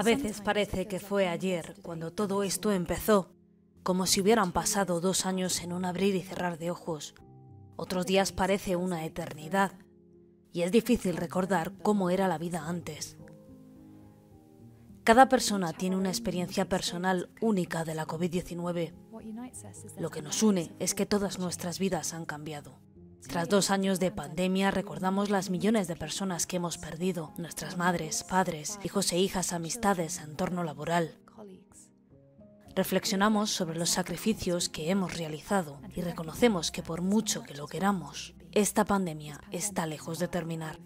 A veces parece que fue ayer cuando todo esto empezó, como si hubieran pasado dos años en un abrir y cerrar de ojos. Otros días parece una eternidad, y es difícil recordar cómo era la vida antes. Cada persona tiene una experiencia personal única de la COVID-19. Lo que nos une es que todas nuestras vidas han cambiado. Tras dos años de pandemia recordamos las millones de personas que hemos perdido, nuestras madres, padres, hijos e hijas, amistades, entorno laboral. Reflexionamos sobre los sacrificios que hemos realizado y reconocemos que por mucho que lo queramos, esta pandemia está lejos de terminar.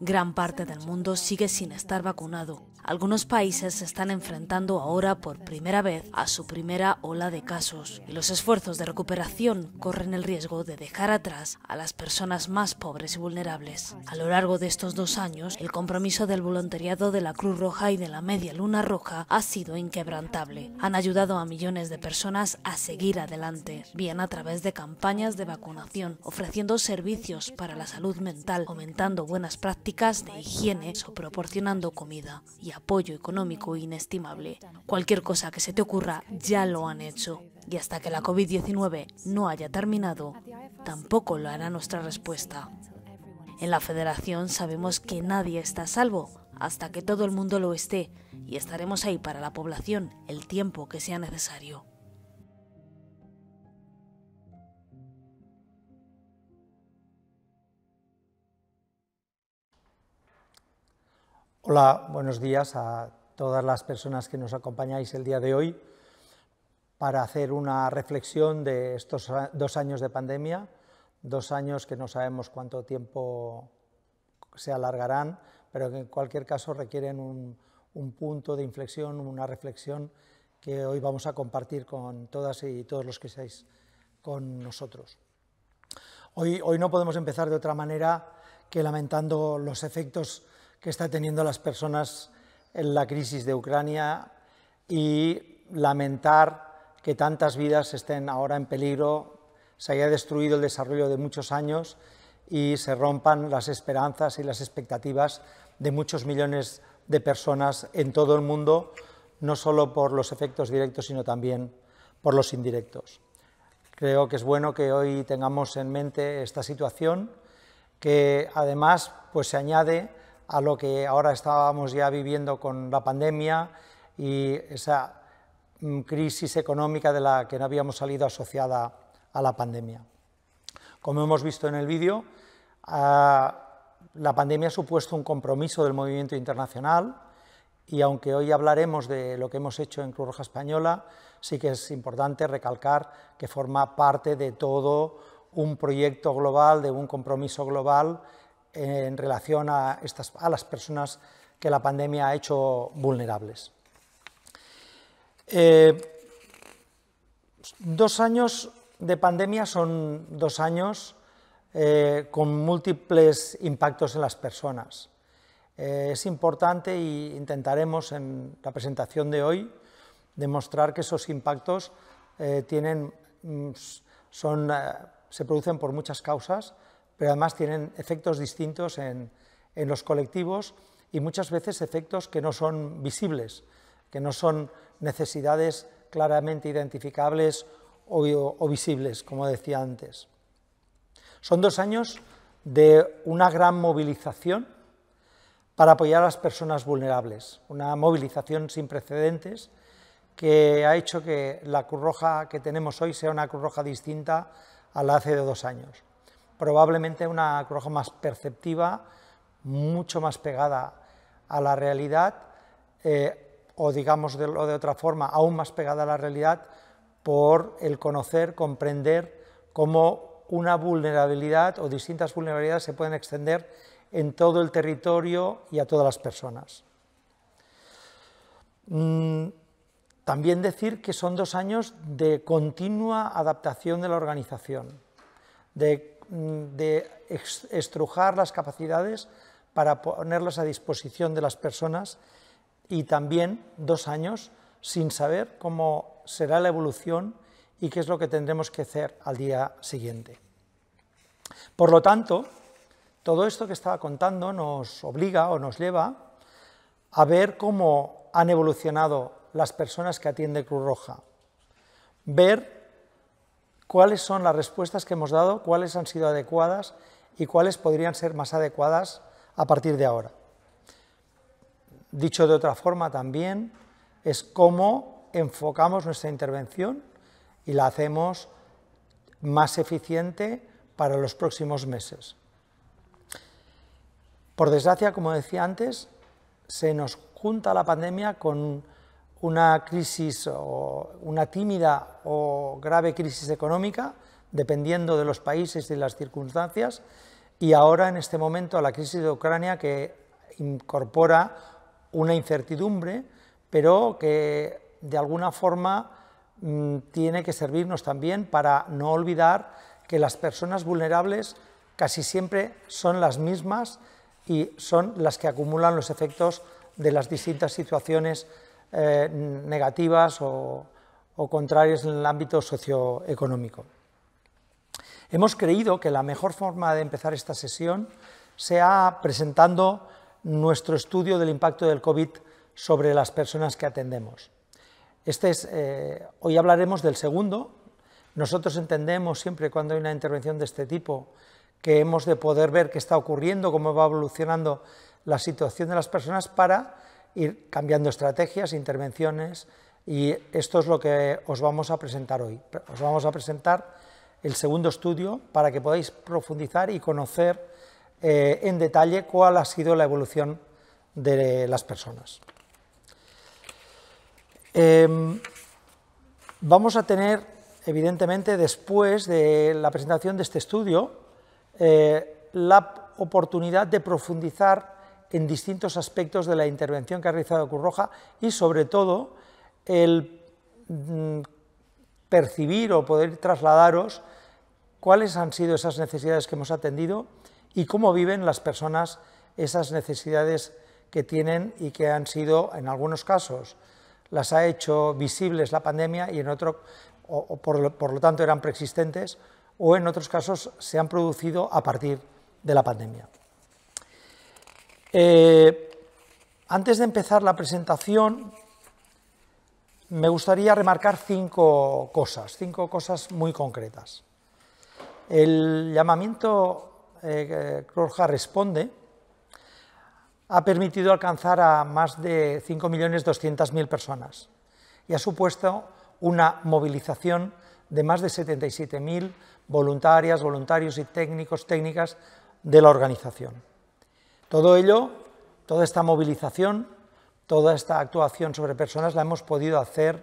Gran parte del mundo sigue sin estar vacunado algunos países se están enfrentando ahora por primera vez a su primera ola de casos y los esfuerzos de recuperación corren el riesgo de dejar atrás a las personas más pobres y vulnerables. A lo largo de estos dos años, el compromiso del voluntariado de la Cruz Roja y de la Media Luna Roja ha sido inquebrantable. Han ayudado a millones de personas a seguir adelante, bien a través de campañas de vacunación, ofreciendo servicios para la salud mental, aumentando buenas prácticas de higiene o proporcionando comida. Y apoyo económico inestimable. Cualquier cosa que se te ocurra ya lo han hecho. Y hasta que la COVID-19 no haya terminado, tampoco lo hará nuestra respuesta. En la Federación sabemos que nadie está salvo hasta que todo el mundo lo esté y estaremos ahí para la población el tiempo que sea necesario. Hola, buenos días a todas las personas que nos acompañáis el día de hoy para hacer una reflexión de estos dos años de pandemia, dos años que no sabemos cuánto tiempo se alargarán, pero que en cualquier caso requieren un, punto de inflexión, una reflexión que hoy vamos a compartir con todas y todos los que seáis con nosotros. hoy no podemos empezar de otra manera que lamentando los efectos que está teniendo las personas en la crisis de Ucrania y lamentar que tantas vidas estén ahora en peligro, se haya destruido el desarrollo de muchos años y se rompan las esperanzas y las expectativas de muchos millones de personas en todo el mundo, no solo por los efectos directos, sino también por los indirectos. Creo que es bueno que hoy tengamos en mente esta situación, que además pues, se añade a lo que ahora estábamos ya viviendo con la pandemia y esa mm, crisis económica de la que no habíamos salido asociada a la pandemia. Como hemos visto en el vídeo, ah, la pandemia ha supuesto un compromiso del movimiento internacional y aunque hoy hablaremos de lo que hemos hecho en Cruz Roja Española, sí que es importante recalcar que forma parte de todo un proyecto global, de un compromiso global en relación a, las personas que la pandemia ha hecho vulnerables. Eh, dos años de pandemia son dos años eh, con múltiples impactos en las personas. Eh, es importante y intentaremos en la presentación de hoy demostrar que esos impactos mm, se producen por muchas causas pero además tienen efectos distintos en, los colectivos y muchas veces efectos que no son visibles, que no son necesidades claramente identificables o, visibles, como decía antes. Son dos años de una gran movilización para apoyar a las personas vulnerables, una movilización sin precedentes que ha hecho que la Cruz Roja que tenemos hoy sea una Cruz Roja distinta a la hace de dos años probablemente una roja más perceptiva, mucho más pegada a la realidad, eh, o digamos de, de otra forma, aún más pegada a la realidad por el conocer, comprender cómo una vulnerabilidad o distintas vulnerabilidades se pueden extender en todo el territorio y a todas las personas. Mm, también decir que son dos años de continua adaptación de la organización, de Mm, de estrujar las capacidades para ponerlas a disposición de las personas y también dos años sin saber cómo será la evolución y qué es lo que tendremos que hacer al día siguiente. Por lo tanto, todo esto que estaba contando nos obliga o nos lleva a ver cómo han evolucionado las personas que atiende Cruz Roja, ver cuáles son las respuestas que hemos dado, cuáles han sido adecuadas y cuáles podrían ser más adecuadas a partir de ahora. Dicho de otra forma también, es cómo enfocamos nuestra intervención y la hacemos más eficiente para los próximos meses. Por desgracia, como decía antes, se nos junta la pandemia con una crisis o una tímida o grave crisis económica, dependiendo de los países y las circunstancias, y ahora en este momento a la crisis de Ucrania que incorpora una incertidumbre, pero que de alguna forma mm, tiene que servirnos también para no olvidar que las personas vulnerables casi siempre son las mismas y son las que acumulan los efectos de las distintas situaciones eh, negativas o, contrarias en el ámbito socioeconómico. Hemos creído que la mejor forma de empezar esta sesión sea presentando nuestro estudio del impacto del COVID sobre las personas que atendemos. Este eh, hoy hablaremos del segundo. Nosotros entendemos siempre cuando hay una intervención de este tipo que hemos de poder ver qué está ocurriendo, cómo va evolucionando la situación de las personas para ir cambiando estrategias, intervenciones y esto es lo que os vamos a presentar hoy. Os vamos a presentar el segundo estudio para que podáis profundizar y conocer eh, en detalle cuál ha sido la evolución de las personas. Em, vamos a tener, evidentemente, después de la presentación de este estudio, eh, la oportunidad de profundizar en distintos aspectos de la intervención que ha realizado Curroja y sobre todo el mm, percibir o poder trasladaros cuáles han sido esas necesidades que hemos atendido y cómo viven las personas esas necesidades que tienen y que han sido, en algunos casos, las ha hecho visibles la pandemia y en otro, o, por lo tanto eran preexistentes, o en otros casos se han producido a partir de la pandemia. Eh, antes de empezar la presentación, me gustaría remarcar cinco cosas, cinco cosas muy concretas. El llamamiento que eh, Croja Responde ha permitido alcanzar a más de 5.200.000 personas y ha supuesto una movilización de más de 77.000 voluntarias, voluntarios y técnicos, técnicas de la organización. Todo ello, toda esta movilización, toda esta actuación sobre personas la hemos podido hacer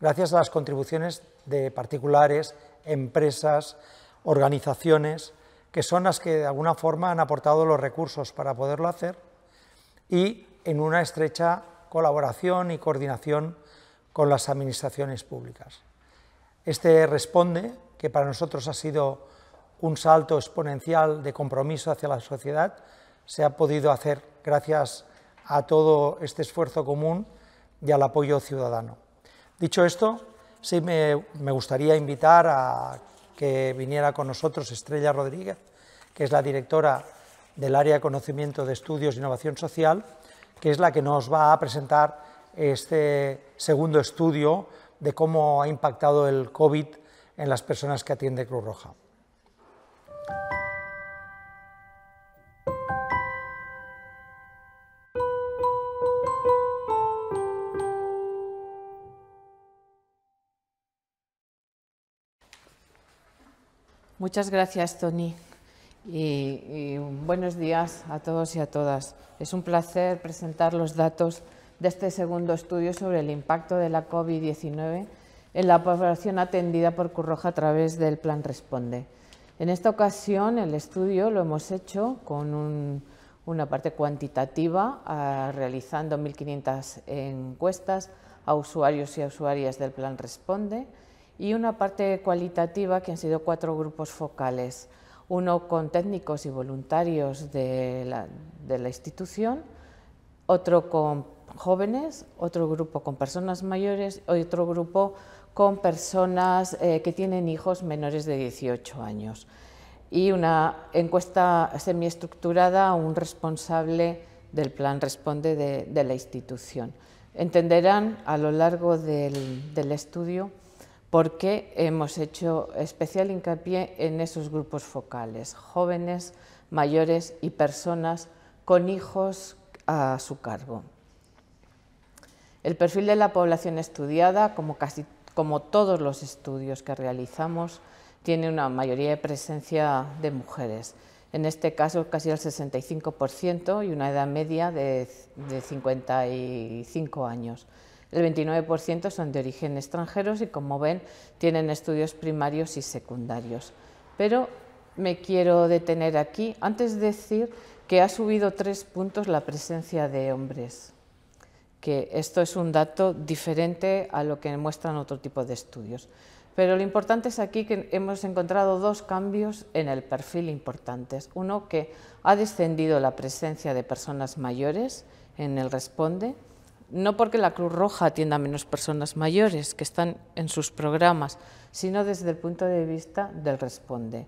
gracias a las contribuciones de particulares, empresas, organizaciones, que son las que de alguna forma han aportado los recursos para poderlo hacer y en una estrecha colaboración y coordinación con las administraciones públicas. Este responde, que para nosotros ha sido un salto exponencial de compromiso hacia la sociedad, se ha podido hacer gracias a todo este esfuerzo común y al apoyo ciudadano. Dicho esto, sí me, gustaría invitar a que viniera con nosotros Estrella Rodríguez, que es la directora del área de conocimiento de estudios e innovación social, que es la que nos va a presentar este segundo estudio de cómo ha impactado el COVID en las personas que atiende Cruz Roja. Muchas gracias, Tony. Y, buenos días a todos y a todas. Es un placer presentar los datos de este segundo estudio sobre el impacto de la COVID-19 en la población atendida por Curroja a través del Plan Responde. En esta ocasión el estudio lo hemos hecho con una parte cuantitativa, ah, realizando 1.500 encuestas a usuarios y a usuarias del Plan Responde y una parte cualitativa que han sido cuatro grupos focales. Uno con técnicos y voluntarios de la, institución, otro con jóvenes, otro grupo con personas mayores y otro grupo con personas eh, que tienen hijos menores de 18 años. Y una encuesta semiestructurada a un responsable del plan responde de, la institución. Entenderán a lo largo del estudio porque hemos hecho especial hincapié en esos grupos focales, jóvenes, mayores y personas con hijos a su cargo. El perfil de la población estudiada, como todos los estudios que realizamos, tiene una mayoría de presencia de mujeres. En este caso, casi el 65% y una edad media de 55 años el 29% son de origen extranjero y como ven tienen estudios primarios y secundarios. Pero me quiero detener aquí antes de decir que ha subido tres puntos la presencia de hombres, que esto es un dato diferente a lo que muestran otro tipo de estudios. Pero lo importante es aquí que hemos encontrado dos cambios en el perfil importantes. Uno que ha descendido la presencia de personas mayores en el responde no porque la Cruz Roja atienda a menos personas mayores que están en sus programas, sino desde el punto de vista del responde.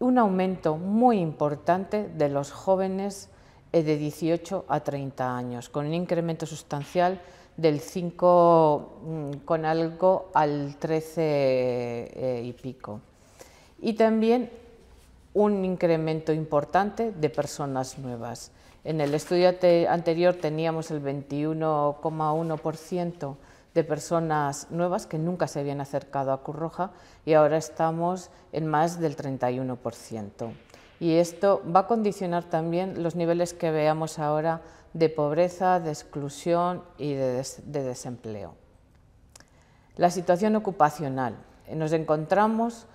Un aumento muy importante de los jóvenes eh, de 18 a 30 años, con un incremento sustancial del 5 mm, con algo al 13 eh, y pico. Y también un incremento importante de personas nuevas. En el estudio anterior teníamos el 21,1% de personas nuevas que nunca se habían acercado a Curroja y ahora estamos en más del 31%. Y esto va a condicionar también los niveles que veamos ahora de pobreza, de exclusión y de desempleo. La situación ocupacional. Nos encontramos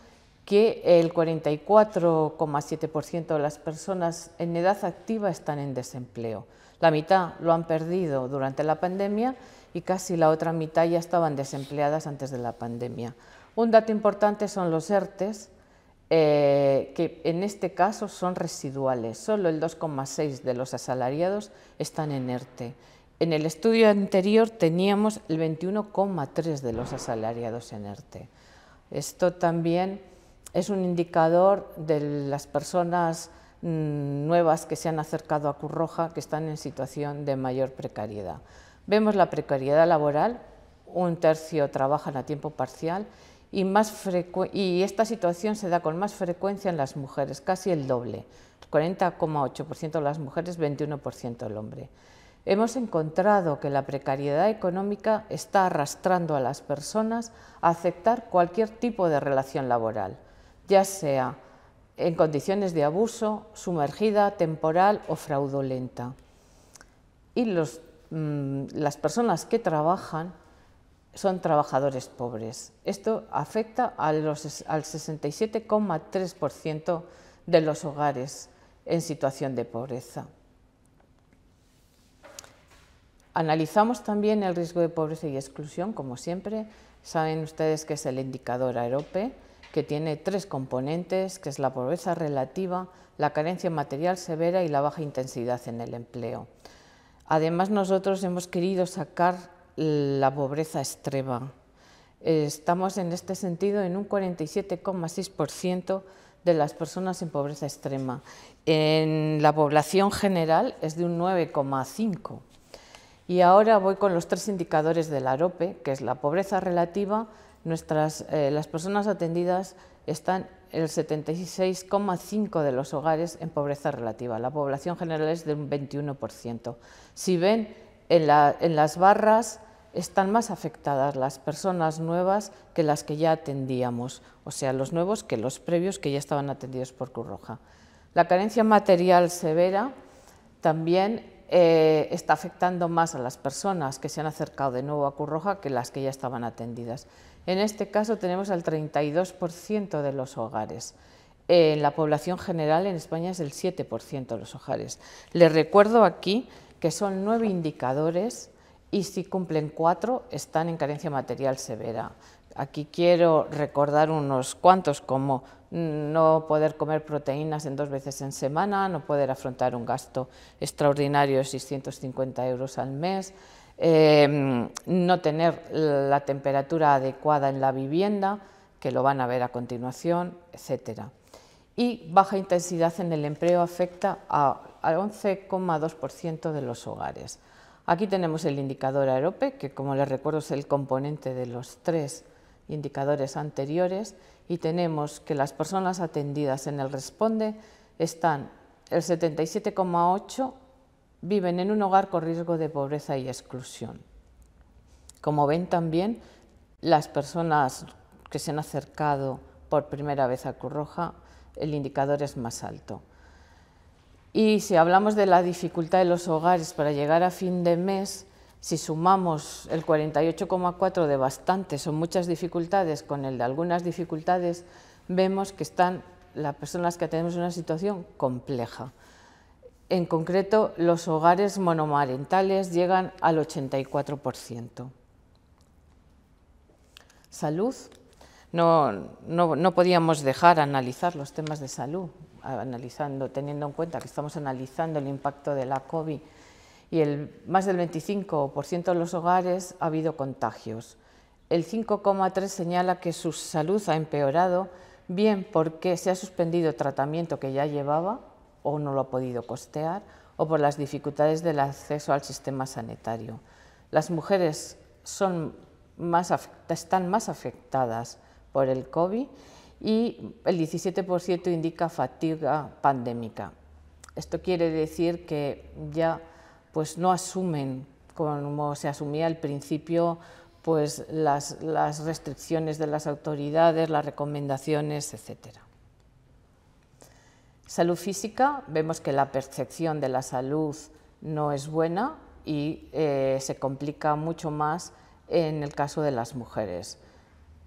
que el 44,7% de las personas en edad activa están en desempleo. La mitad lo han perdido durante la pandemia y casi la otra mitad ya estaban desempleadas antes de la pandemia. Un dato importante son los ERTES, eh, que en este caso son residuales. Solo el 2,6% de los asalariados están en ERTE. En el estudio anterior teníamos el 21,3% de los asalariados en ERTE. Esto también es un indicador de las personas mm, nuevas que se han acercado a Curroja, que están en situación de mayor precariedad. Vemos la precariedad laboral, un tercio trabajan a tiempo parcial y, esta situación se da con más frecuencia en las mujeres, casi el doble, 40,8% de las mujeres, 21% el hombre. Hemos encontrado que la precariedad económica está arrastrando a las personas a aceptar cualquier tipo de relación laboral ya sea en condiciones de abuso, sumergida, temporal o fraudulenta. Y mm, las personas que trabajan son trabajadores pobres. Esto afecta al 67,3% de los hogares en situación de pobreza. Analizamos también el riesgo de pobreza y exclusión, como siempre. Saben ustedes que es el indicador AEROPE, que tiene tres componentes, que es la pobreza relativa, la carencia material severa y la baja intensidad en el empleo. Además, nosotros hemos querido sacar la pobreza extrema. Estamos en este sentido en un 47,6% de las personas en pobreza extrema. En la población general es de un 9,5%. Y ahora voy con los tres indicadores del AROPE, que es la pobreza relativa, Nuestras, eh, las personas atendidas están el 76,5% de los hogares en pobreza relativa. La población general es de un 21%. Si ven, en, las barras están más afectadas las personas nuevas que las que ya atendíamos, o sea, los nuevos que los previos que ya estaban atendidos por Curroja. La carencia material severa también eh, está afectando más a las personas que se han acercado de nuevo a Curroja que las que ya estaban atendidas. En este caso tenemos al 32% de los hogares. En la población general en España es el 7% de los hogares. Les recuerdo aquí que son nueve indicadores y si cumplen cuatro están en carencia material severa. Aquí quiero recordar unos cuantos como no poder comer proteínas en dos veces en semana, no poder afrontar un gasto extraordinario de 650 euros al mes, Em, no tener la temperatura adecuada en la vivienda, que lo van a ver a continuación, etc. Y baja intensidad en el empleo afecta al 11,2% de los hogares. Aquí tenemos el indicador AEROPE, que como les recuerdo es el componente de los tres indicadores anteriores, y tenemos que las personas atendidas en el Responde están el 77,8 viven en un hogar con riesgo de pobreza y exclusión. Como ven también, las personas que se han acercado por primera vez a Cruz Roja, el indicador es más alto. Y si hablamos de la dificultad de los hogares para llegar a fin de mes, si sumamos el 48,4 de bastantes o muchas dificultades con el de algunas dificultades, vemos que están las personas que tenemos una situación compleja. En concreto, los hogares monomarentales llegan al 84%. Salud. No, no, podíamos dejar analizar los temas de salud, analizando, teniendo en cuenta que estamos analizando el impacto de la COVID y el, más del 25% de los hogares ha habido contagios. El 5,3% señala que su salud ha empeorado, bien porque se ha suspendido tratamiento que ya llevaba, o no lo ha podido costear o por las dificultades del acceso al sistema sanitario. Las mujeres están más afectadas por el COVID y el 17% indica fatiga pandémica. Esto quiere decir que ya pues, no asumen como se asumía al principio pues, las, las restricciones de las autoridades, las recomendaciones, etcétera. Salud física, vemos que la percepción de la salud no es buena y eh, se complica mucho más en el caso de las mujeres.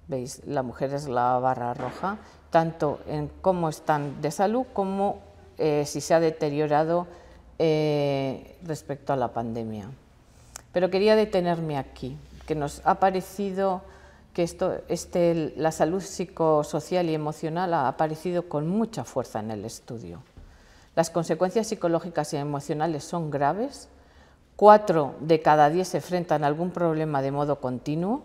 ¿Veis? La mujer es la barra roja, tanto en cómo están de salud como eh, si se ha deteriorado eh, respecto a la pandemia. Pero quería detenerme aquí, que nos ha parecido que esto, este, la salud psicosocial y emocional ha aparecido con mucha fuerza en el estudio. Las consecuencias psicológicas y emocionales son graves. Cuatro de cada diez se enfrentan a algún problema de modo continuo,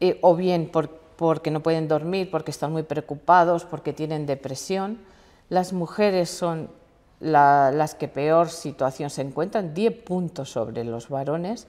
eh, o bien porque no pueden dormir, porque están muy preocupados, porque tienen depresión. Las mujeres son las que peor situación se encuentran, 10 puntos sobre los varones,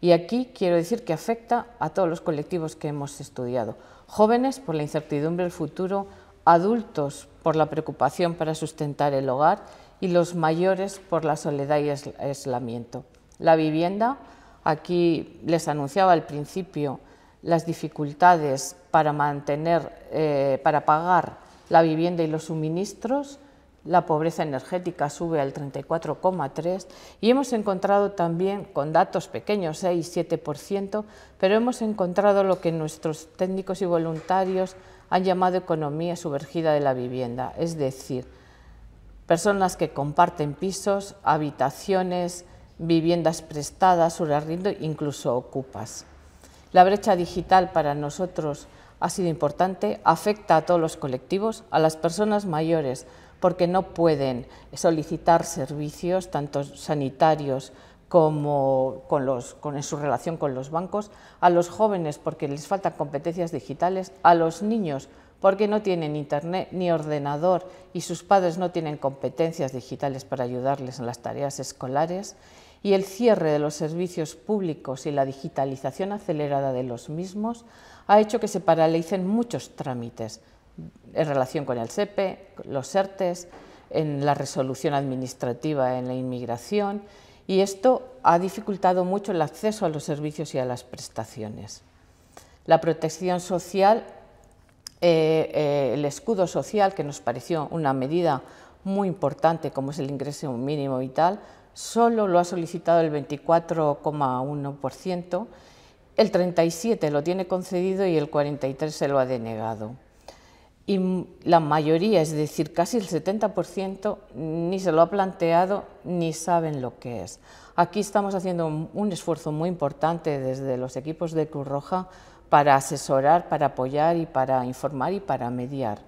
y aquí quiero decir que afecta a todos los colectivos que hemos estudiado. Jóvenes por la incertidumbre del futuro, adultos por la preocupación para sustentar el hogar y los mayores por la soledad y aislamiento. La vivienda, aquí les anunciaba al principio las dificultades para mantener, eh, para pagar la vivienda y los suministros, la pobreza energética sube al 34,3% y hemos encontrado también, con datos pequeños, 6-7%, pero hemos encontrado lo que nuestros técnicos y voluntarios han llamado economía sumergida de la vivienda, es decir, personas que comparten pisos, habitaciones, viviendas prestadas, surarriendo, incluso ocupas. La brecha digital para nosotros ha sido importante, afecta a todos los colectivos, a las personas mayores, porque no pueden solicitar servicios, tanto sanitarios como en su relación con los bancos, a los jóvenes porque les faltan competencias digitales, a los niños porque no tienen internet ni ordenador y sus padres no tienen competencias digitales para ayudarles en las tareas escolares, y el cierre de los servicios públicos y la digitalización acelerada de los mismos ha hecho que se paralicen muchos trámites, en relación con el SEPE, los CERTES, en la resolución administrativa en la inmigración y esto ha dificultado mucho el acceso a los servicios y a las prestaciones. La protección social, eh, eh, el escudo social, que nos pareció una medida muy importante como es el ingreso mínimo vital, solo lo ha solicitado el 24,1%, el 37% lo tiene concedido y el 43% se lo ha denegado y la mayoría, es decir, casi el 70%, ni se lo ha planteado ni saben lo que es. Aquí estamos haciendo un esfuerzo muy importante desde los equipos de Cruz Roja para asesorar, para apoyar y para informar y para mediar.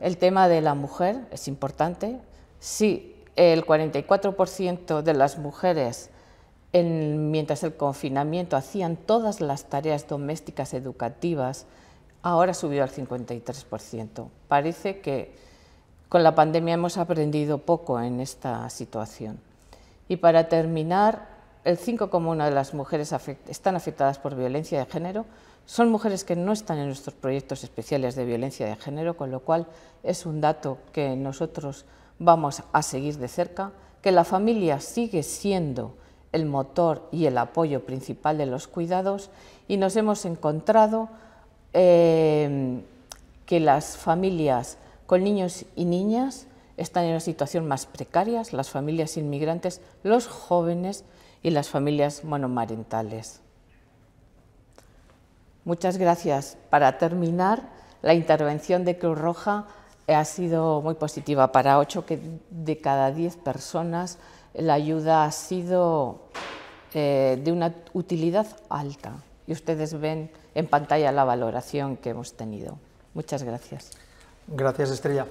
El tema de la mujer es importante. Sí, el 44% de las mujeres mientras el confinamiento hacían todas las tareas domésticas educativas, ahora subió al 53%. Parece que con la pandemia hemos aprendido poco en esta situación. Y para terminar, el 5,1 de las mujeres están afectadas por violencia de género. Son mujeres que no están en nuestros proyectos especiales de violencia de género, con lo cual es un dato que nosotros vamos a seguir de cerca, que la familia sigue siendo el motor y el apoyo principal de los cuidados y nos hemos encontrado Em, que las familias con niños y niñas están en una situación más precaria, las familias inmigrantes, los jóvenes y las familias monomarentales. Muchas gracias. Para terminar, la intervención de Cruz Roja eh, ha sido muy positiva. Para ocho de cada diez personas la ayuda ha sido eh, de una utilidad alta ustedes ven en pantalla la valoración que hemos tenido. Muchas gracias. Gracias, Estrella.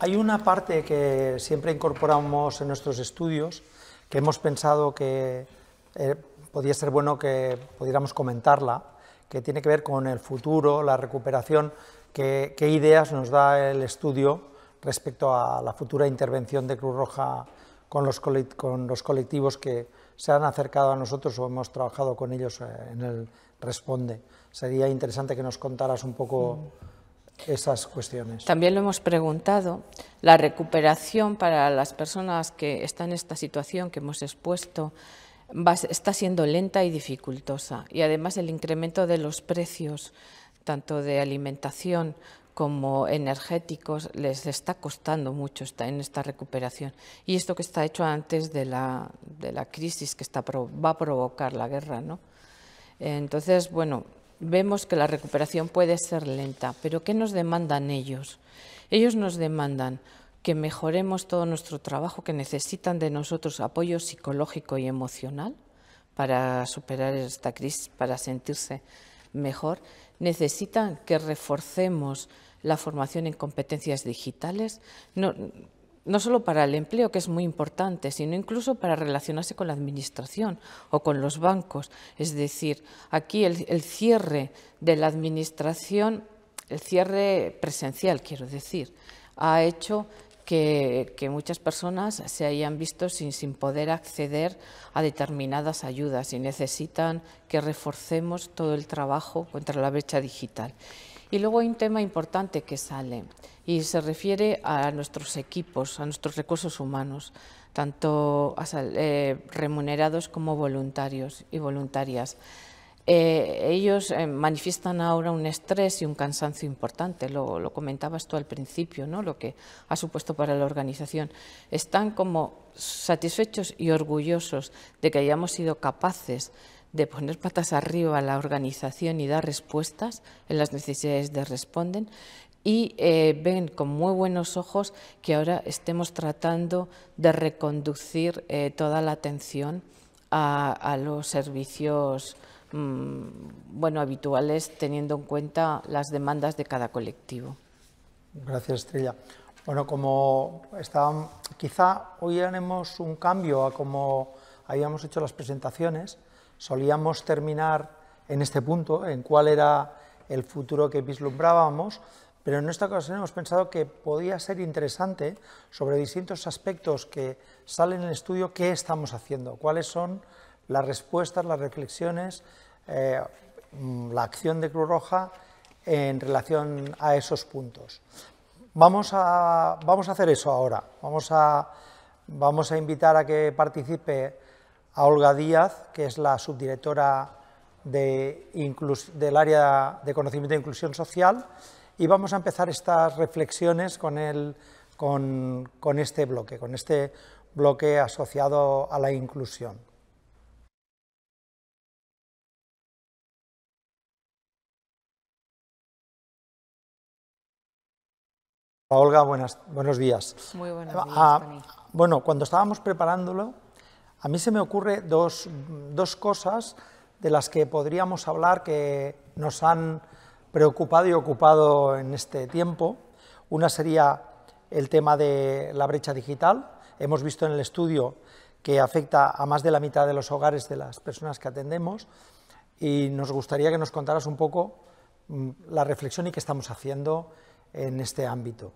Hay una parte que siempre incorporamos en nuestros estudios que hemos pensado que eh, podría ser bueno que pudiéramos comentarla, que tiene que ver con el futuro, la recuperación, qué, ideas nos da el estudio respecto a la futura intervención de Cruz Roja con los, con los colectivos que se han acercado a nosotros o hemos trabajado con ellos eh, en el, responde. Sería interesante que nos contaras un poco esas cuestiones. También lo hemos preguntado, la recuperación para las personas que están en esta situación que hemos expuesto está siendo lenta y dificultosa y además el incremento de los precios tanto de alimentación como energéticos les está costando mucho en esta recuperación. Y esto que está hecho antes de la, crisis que va a provocar la guerra, ¿no? Entonces, bueno, vemos que la recuperación puede ser lenta, pero ¿qué nos demandan ellos? Ellos nos demandan que mejoremos todo nuestro trabajo, que necesitan de nosotros apoyo psicológico y emocional para superar esta crisis, para sentirse mejor. Necesitan que reforcemos la formación en competencias digitales. No, no solo para el empleo, que es muy importante, sino incluso para relacionarse con la Administración o con los bancos. Es decir, aquí el, cierre de la Administración, el cierre presencial, quiero decir, ha hecho que, muchas personas se hayan visto sin, sin, poder acceder a determinadas ayudas y necesitan que reforcemos todo el trabajo contra la brecha digital. Y luego hay un tema importante que sale y se refiere a nuestros equipos, a nuestros recursos humanos, tanto eh, remunerados como voluntarios y voluntarias. Eh, ellos eh, manifiestan ahora un estrés y un cansancio importante, lo, lo, comentabas tú al principio, ¿no? lo que ha supuesto para la organización. Están como satisfechos y orgullosos de que hayamos sido capaces de poner patas arriba a la organización y dar respuestas en las necesidades de responden y eh, ven con muy buenos ojos que ahora estemos tratando de reconducir eh, toda la atención a, los servicios mm, bueno, habituales teniendo en cuenta las demandas de cada colectivo. Gracias, Estrella. Bueno, como estaban quizá hoy haremos un cambio a como habíamos hecho las presentaciones, solíamos terminar en este punto, en cuál era el futuro que vislumbrábamos, pero en esta ocasión hemos pensado que podía ser interesante sobre distintos aspectos que salen en el estudio, qué estamos haciendo, cuáles son las respuestas, las reflexiones, eh, mm, la acción de Cruz Roja en relación a esos puntos. Vamos a, hacer eso ahora, vamos a, vamos a invitar a que participe a Olga Díaz, que es la subdirectora del área de conocimiento e inclusión social, y vamos a empezar estas reflexiones con, este bloque, con este bloque asociado a la inclusión. Olga, buenos días. Muy buenos ah, días. bueno, cuando estábamos preparándolo, a mí se me ocurre dos, dos cosas de las que podríamos hablar que nos han preocupado y ocupado en este tiempo. Una sería el tema de la brecha digital. Hemos visto en el estudio que afecta a más de la mitad de los hogares de las personas que atendemos y nos gustaría que nos contaras un poco mm, la reflexión y qué estamos haciendo en este ámbito.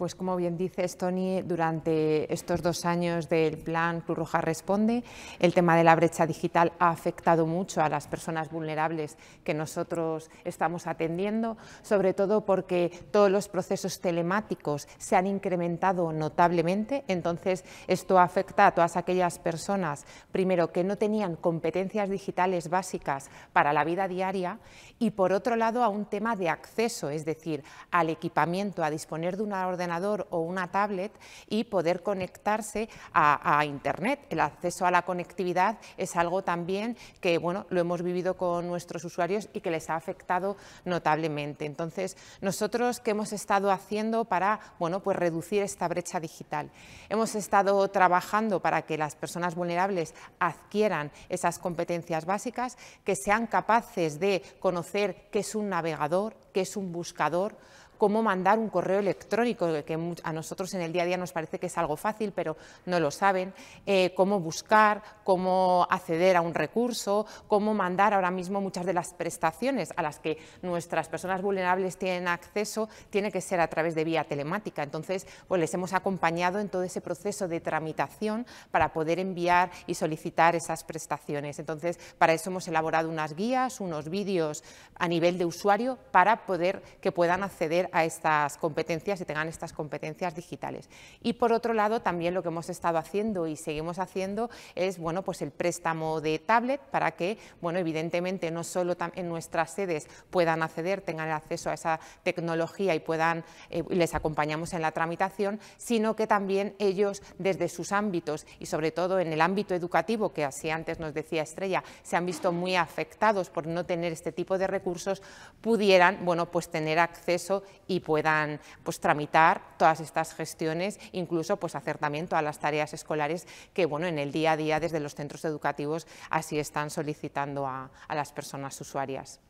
Pues como bien dice Tony, durante estos dos años del plan Cruz Roja Responde, el tema de la brecha digital ha afectado mucho a las personas vulnerables que nosotros estamos atendiendo, sobre todo porque todos los procesos telemáticos se han incrementado notablemente, entonces esto afecta a todas aquellas personas, primero, que no tenían competencias digitales básicas para la vida diaria y por otro lado a un tema de acceso, es decir, al equipamiento, a disponer de una orden o una tablet y poder conectarse a, Internet. El acceso a la conectividad es algo también que bueno, lo hemos vivido con nuestros usuarios y que les ha afectado notablemente. Entonces, nosotros, ¿qué hemos estado haciendo para bueno, pues reducir esta brecha digital? Hemos estado trabajando para que las personas vulnerables adquieran esas competencias básicas, que sean capaces de conocer qué es un navegador, qué es un buscador, cómo mandar un correo electrónico, que a nosotros en el día a día nos parece que es algo fácil, pero no lo saben, eh, cómo buscar, cómo acceder a un recurso, cómo mandar ahora mismo muchas de las prestaciones a las que nuestras personas vulnerables tienen acceso, tiene que ser a través de vía telemática. Entonces, pues les hemos acompañado en todo ese proceso de tramitación para poder enviar y solicitar esas prestaciones. Entonces, para eso hemos elaborado unas guías, unos vídeos a nivel de usuario para poder que puedan acceder a estas competencias y tengan estas competencias digitales. Y por otro lado, también lo que hemos estado haciendo y seguimos haciendo es bueno, pues el préstamo de tablet para que, bueno, evidentemente, no solo en nuestras sedes puedan acceder, tengan acceso a esa tecnología y puedan, eh, les acompañamos en la tramitación, sino que también ellos desde sus ámbitos y sobre todo en el ámbito educativo, que así antes nos decía Estrella, se han visto muy afectados por no tener este tipo de recursos, pudieran bueno, pues tener acceso y puedan pues, tramitar todas estas gestiones, incluso pues, hacer también todas las tareas escolares que bueno, en el día a día desde los centros educativos así están solicitando a, las personas usuarias.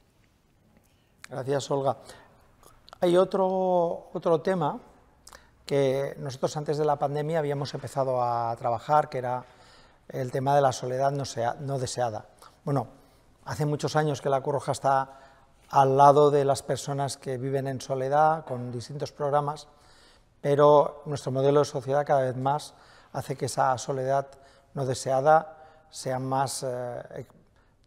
Gracias, Olga. Hay otro, otro tema que nosotros antes de la pandemia habíamos empezado a trabajar, que era el tema de la soledad no, sea, no deseada. Bueno, hace muchos años que la Cruz está al lado de las personas que viven en soledad con distintos programas, pero nuestro modelo de sociedad cada vez más hace que esa soledad no deseada sea eh, eh,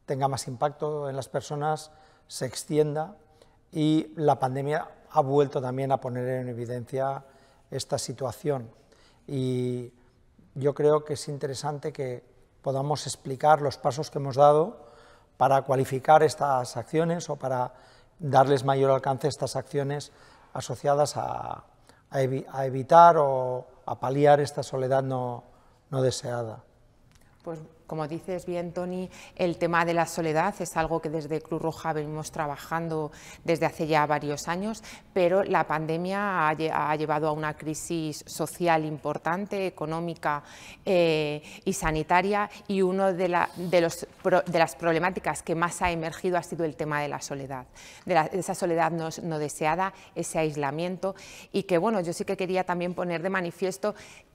tenga más impacto en las personas, se extienda y la pandemia ha vuelto también a poner en evidencia esta situación. Y yo creo que es interesante que podamos explicar los pasos que hemos dado para cualificar estas acciones o para darles mayor alcance a estas acciones asociadas a, evitar o a paliar esta soledad no, no deseada. Pues como dices bien, Tony, el tema de la soledad es algo que desde Cruz Roja venimos trabajando desde hace ya varios años, pero la pandemia ha, llevado a una crisis social importante, económica eh, y sanitaria, y una de, de las problemáticas que más ha emergido ha sido el tema de la soledad, de, esa soledad no, no deseada, ese aislamiento, y que bueno, yo sí que quería también poner de manifiesto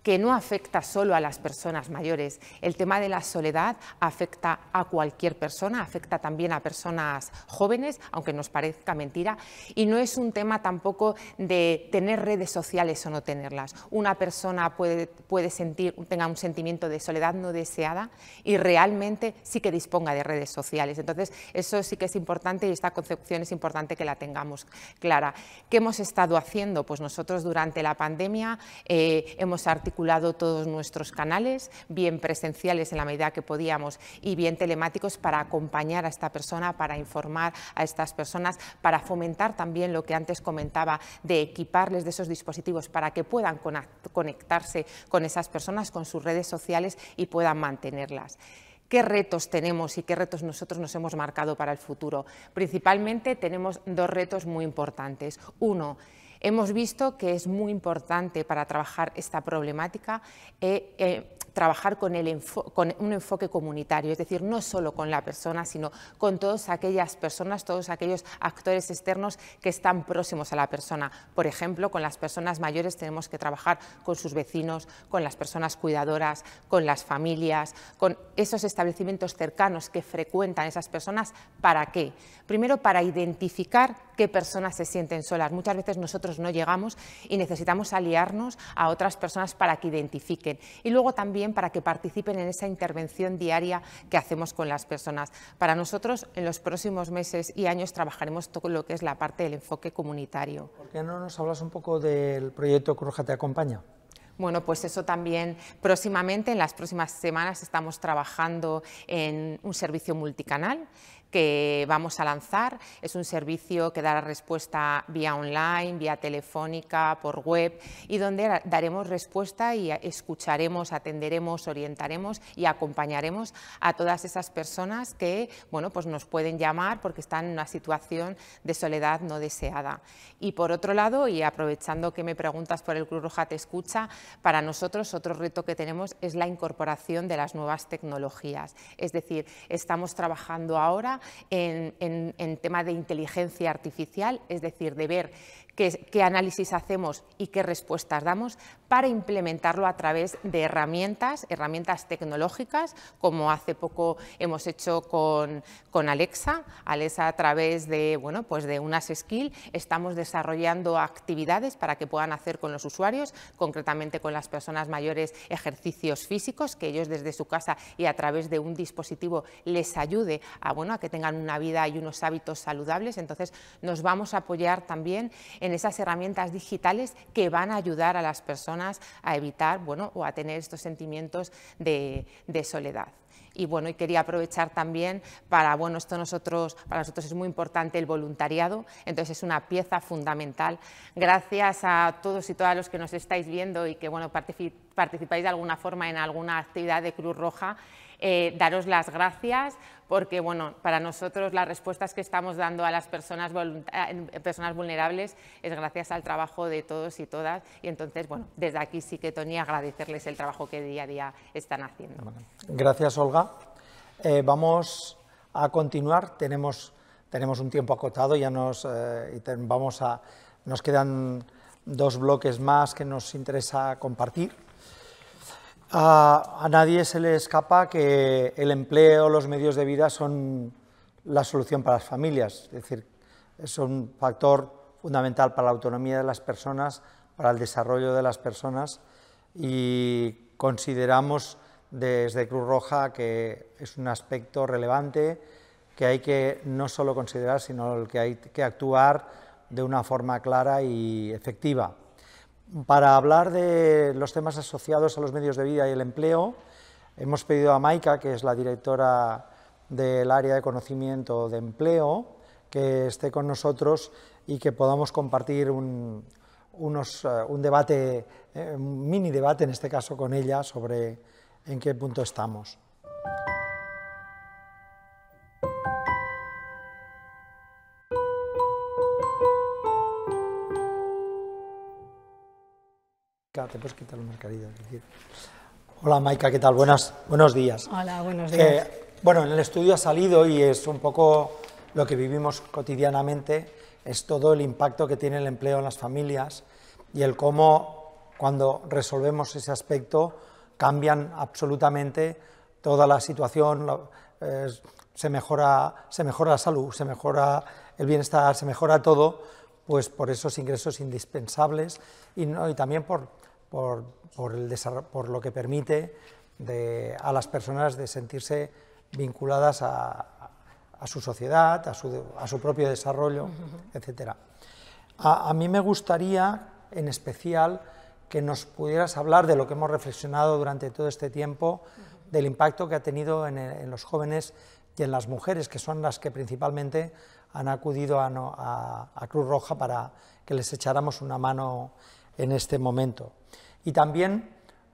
que no afecta solo a las personas mayores. El tema de la soledad afecta a cualquier persona, afecta también a personas jóvenes, aunque nos parezca mentira, y no es un tema tampoco de tener redes sociales o no tenerlas. Una persona puede, puede sentir, tenga un sentimiento de soledad no deseada y realmente sí que disponga de redes sociales. Entonces, eso sí que es importante y esta concepción es importante que la tengamos clara. ¿Qué hemos estado haciendo? Pues nosotros durante la pandemia eh, hemos articulado articulado todos nuestros canales, bien presenciales en la medida que podíamos y bien telemáticos para acompañar a esta persona, para informar a estas personas, para fomentar también lo que antes comentaba de equiparles de esos dispositivos para que puedan conectarse con esas personas, con sus redes sociales y puedan mantenerlas qué retos tenemos y qué retos nosotros nos hemos marcado para el futuro. Principalmente tenemos dos retos muy importantes. Uno, Hemos visto que es muy importante para trabajar esta problemática eh, eh, trabajar con, con, un enfoque comunitario, es decir, no solo con la persona, sino con todas aquellas personas, todos aquellos actores externos que están próximos a la persona. Por ejemplo, con las personas mayores tenemos que trabajar con sus vecinos, con las personas cuidadoras, con las familias, con esos establecimientos cercanos que frecuentan esas personas. ¿Para qué? Primero, para identificar qué personas se sienten solas. Muchas veces nosotros no llegamos y necesitamos aliarnos a otras personas para que identifiquen y luego también para que participen en esa intervención diaria que hacemos con las personas. Para nosotros en los próximos meses y años trabajaremos todo lo que es la parte del enfoque comunitario. ¿Por qué no nos hablas un poco del proyecto Cruja te acompaña? Bueno, pues eso también próximamente, en las próximas semanas, estamos trabajando en un servicio multicanal que vamos a lanzar. Es un servicio que dará respuesta vía online, vía telefónica, por web y donde daremos respuesta y escucharemos, atenderemos, orientaremos y acompañaremos a todas esas personas que bueno, pues nos pueden llamar porque están en una situación de soledad no deseada. Y por otro lado, y aprovechando que me preguntas por el Cruz Roja Te Escucha, para nosotros otro reto que tenemos es la incorporación de las nuevas tecnologías. Es decir, estamos trabajando ahora en, tema de inteligencia artificial, es decir, de ver qué, análisis hacemos y qué respuestas damos para implementarlo a través de herramientas, herramientas tecnológicas, como hace poco hemos hecho con, Alexa. Alexa a través de, bueno, pues de unas skill estamos desarrollando actividades para que puedan hacer con los usuarios, concretamente con las personas mayores, ejercicios físicos, que ellos desde su casa y a través de un dispositivo les ayude a, bueno, a que tengan una vida y unos hábitos saludables. Entonces nos vamos a apoyar también en esas herramientas digitales que van a ayudar a las personas a evitar bueno, o a tener estos sentimientos de, soledad y bueno, y quería aprovechar también para, bueno, esto nosotros, para nosotros es muy importante el voluntariado, entonces es una pieza fundamental. Gracias a todos y todas los que nos estáis viendo y que, bueno, participáis participáis de alguna forma en alguna actividad de Cruz Roja, eh, daros las gracias porque bueno, para nosotros las respuestas que estamos dando a las personas, personas vulnerables es gracias al trabajo de todos y todas y entonces bueno, desde aquí sí que Tony agradecerles el trabajo que día a día están haciendo. Gracias Olga. Eh, vamos a continuar, tenemos, tenemos un tiempo acotado, ya nos, eh, y vamos a, nos quedan dos bloques más que nos interesa compartir a, nadie se le escapa que el empleo, los medios de vida son la solución para las familias, es decir, es un factor fundamental para la autonomía de las personas, para el desarrollo de las personas y consideramos desde Cruz Roja que es un aspecto relevante que hay que no solo considerar, sino que hay que actuar de una forma clara y efectiva. Para hablar de los temas asociados a los medios de vida y el empleo, hemos pedido a Maika, que es la directora del área de conocimiento de empleo, que esté con nosotros y que podamos compartir un, eh, debate, eh, un mini debate en este caso con ella sobre en qué punto estamos. te puedes Hola Maika, ¿qué tal? Buenas, buenos días. Hola, buenos eh, días. bueno, en el estudio ha salido y es un poco lo que vivimos cotidianamente, es todo el impacto que tiene el empleo en las familias y el cómo cuando resolvemos ese aspecto cambian absolutamente toda la situación, se, mejora, se mejora la salud, se mejora el bienestar, se mejora todo, pues por esos ingresos indispensables y, y también por por, por, lo que permite a las personas de sentirse vinculadas a, su sociedad, a su, propio desarrollo, etc. A, mí me gustaría, en especial, que nos pudieras hablar de lo que hemos reflexionado durante todo este tiempo, del impacto que ha tenido en, los jóvenes y en las mujeres, que son las que principalmente han acudido a, a Cruz Roja para que les echáramos una mano en este momento. Y también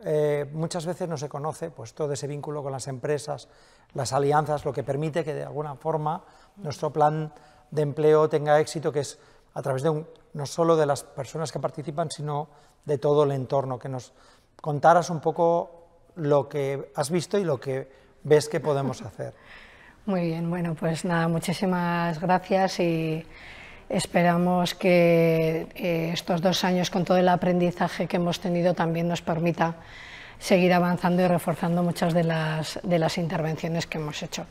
eh, muchas veces no se conoce pues, todo ese vínculo con las empresas, las alianzas, lo que permite que de alguna forma nuestro plan de empleo tenga éxito, que es a través de un, no solo de las personas que participan, sino de todo el entorno, que nos contaras un poco lo que has visto y lo que ves que podemos hacer. Muy bien, bueno, pues nada, muchísimas gracias y Esperamos que eh, estos dos años, con todo el aprendizaje que hemos tenido, también nos permita seguir avanzando y reforzando muchas de las, de las intervenciones que hemos hecho.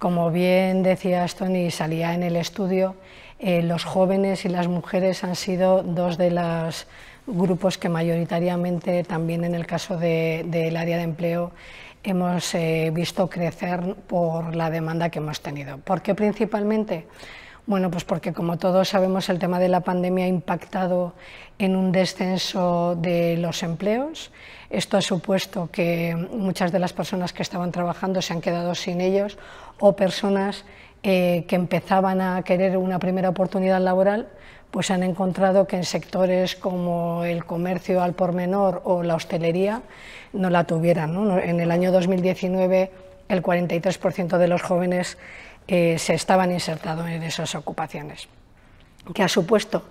Como bien decía y salía en el estudio, eh, los jóvenes y las mujeres han sido dos de los grupos que mayoritariamente, también en el caso del área de empleo, hemos eh, visto crecer por la demanda que hemos tenido. ¿Por qué principalmente? Bueno, pues porque como todos sabemos el tema de la pandemia ha impactado en un descenso de los empleos. Esto ha supuesto que muchas de las personas que estaban trabajando se han quedado sin ellos o personas eh, que empezaban a querer una primera oportunidad laboral pues han encontrado que en sectores como el comercio al por menor o la hostelería no la tuvieran. En el año 2019 el 43% de los jóvenes eh, se estaban insertando en esas ocupaciones, que ha supuesto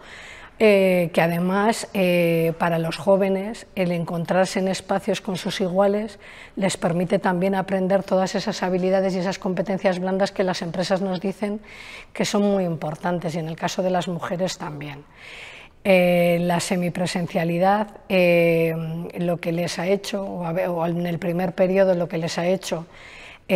eh, que además eh, para los jóvenes el encontrarse en espacios con sus iguales les permite también aprender todas esas habilidades y esas competencias blandas que las empresas nos dicen que son muy importantes y en el caso de las mujeres también. la semipresencialidad, lo que les ha hecho, o en el primer periodo lo que les ha hecho